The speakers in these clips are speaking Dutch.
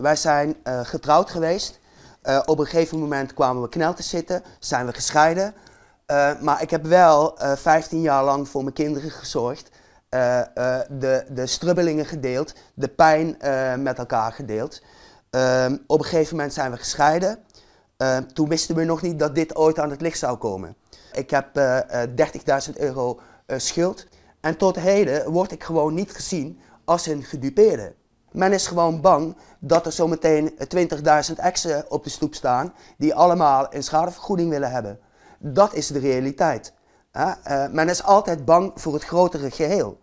Wij zijn eh, getrouwd geweest. Eh, op een gegeven moment kwamen we knel te zitten, zijn we gescheiden. Eh, maar ik heb wel 15 jaar lang voor mijn kinderen gezorgd. de, de strubbelingen gedeeld, de pijn met elkaar gedeeld. Ehm, op een gegeven moment zijn we gescheiden. Ehm, toen wisten we nog niet dat dit ooit aan het licht zou komen. Ik heb 30.000 euro schuld. En tot heden word ik gewoon niet gezien als een gedupeerde. Men is gewoon bang dat er zometeen 20.000 exen op de stoep staan die allemaal een schadevergoeding willen hebben. Dat is de realiteit. Eh, men is altijd bang voor het grotere geheel.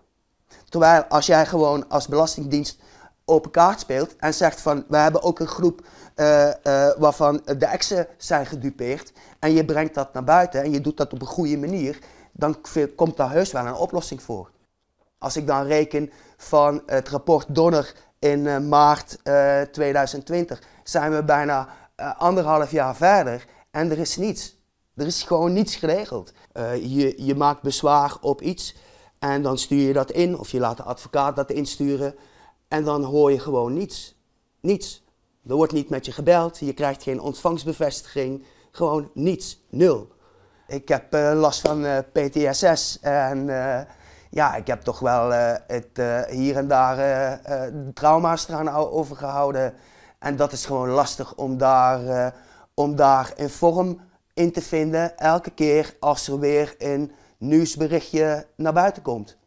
Terwijl als jij gewoon als belastingdienst open kaart speelt en zegt van we hebben ook een groep eh, eh, waarvan de exen zijn gedupeerd en je brengt dat naar buiten en je doet dat op een goede manier, dan komt daar heus wel een oplossing voor. Als ik dan reken van het rapport Donner in eh, maart 2020 eh, zijn we bijna eh, anderhalf jaar verder en er is niets. Er is gewoon niets geregeld. je, je maakt bezwaar op iets en dan stuur je dat in of je laat de advocaat dat insturen en dan hoor je gewoon niets. Niets. Er wordt niet met je gebeld, je krijgt geen ontvangstbevestiging, gewoon niets, nul. Ik heb last van uh, PTSS en ja, ik heb toch wel eh, het, eh, hier en daar uh, trauma's eraan overgehouden. En dat is gewoon lastig om daar, om daar een vorm in te vinden elke keer als er weer een nieuwsberichtje naar buiten komt.